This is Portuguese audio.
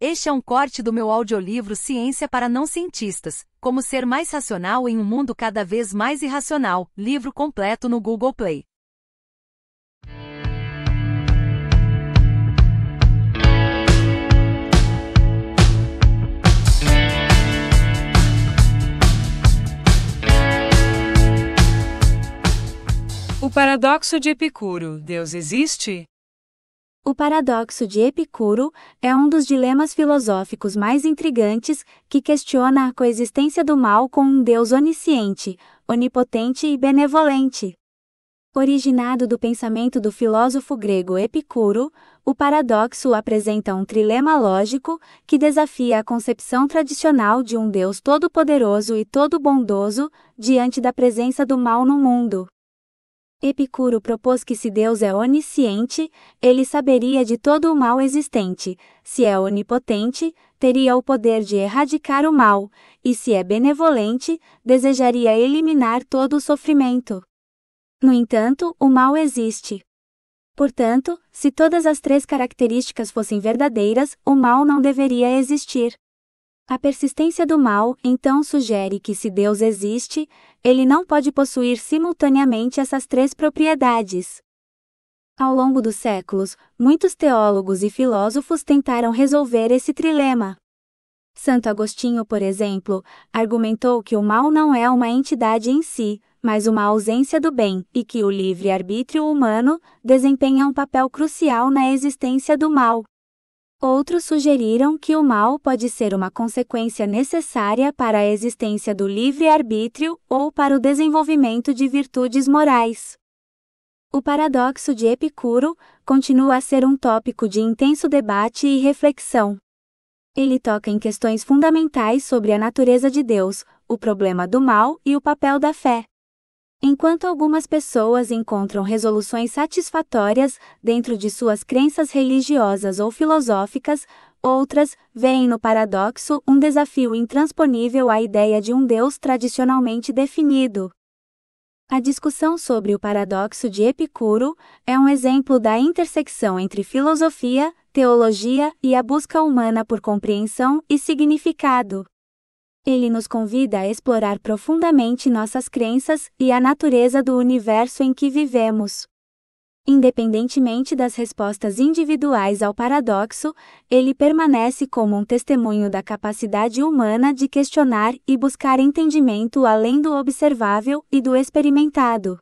Este é um corte do meu audiolivro Ciência para Não Cientistas: Como Ser Mais Racional em um Mundo Cada Vez Mais Irracional, livro completo no Google Play. O paradoxo de Epicuro: Deus existe? O paradoxo de Epicuro é um dos dilemas filosóficos mais intrigantes que questiona a coexistência do mal com um Deus onisciente, onipotente e benevolente. Originado do pensamento do filósofo grego Epicuro, o paradoxo apresenta um trilema lógico que desafia a concepção tradicional de um Deus todo-poderoso e todo-bondoso diante da presença do mal no mundo. Epicuro propôs que se Deus é onisciente, ele saberia de todo o mal existente, se é onipotente, teria o poder de erradicar o mal, e se é benevolente, desejaria eliminar todo o sofrimento. No entanto, o mal existe. Portanto, se todas as três características fossem verdadeiras, o mal não deveria existir. A persistência do mal, então, sugere que se Deus existe, ele não pode possuir simultaneamente essas três propriedades. Ao longo dos séculos, muitos teólogos e filósofos tentaram resolver esse trilema. Santo Agostinho, por exemplo, argumentou que o mal não é uma entidade em si, mas uma ausência do bem, e que o livre-arbítrio humano desempenha um papel crucial na existência do mal. Outros sugeriram que o mal pode ser uma consequência necessária para a existência do livre-arbítrio ou para o desenvolvimento de virtudes morais. O paradoxo de Epicuro continua a ser um tópico de intenso debate e reflexão. Ele toca em questões fundamentais sobre a natureza de Deus, o problema do mal e o papel da fé. Enquanto algumas pessoas encontram resoluções satisfatórias dentro de suas crenças religiosas ou filosóficas, outras veem no paradoxo um desafio intransponível à ideia de um Deus tradicionalmente definido. A discussão sobre o paradoxo de Epicuro é um exemplo da intersecção entre filosofia, teologia e a busca humana por compreensão e significado ele nos convida a explorar profundamente nossas crenças e a natureza do universo em que vivemos. Independentemente das respostas individuais ao paradoxo, ele permanece como um testemunho da capacidade humana de questionar e buscar entendimento além do observável e do experimentado.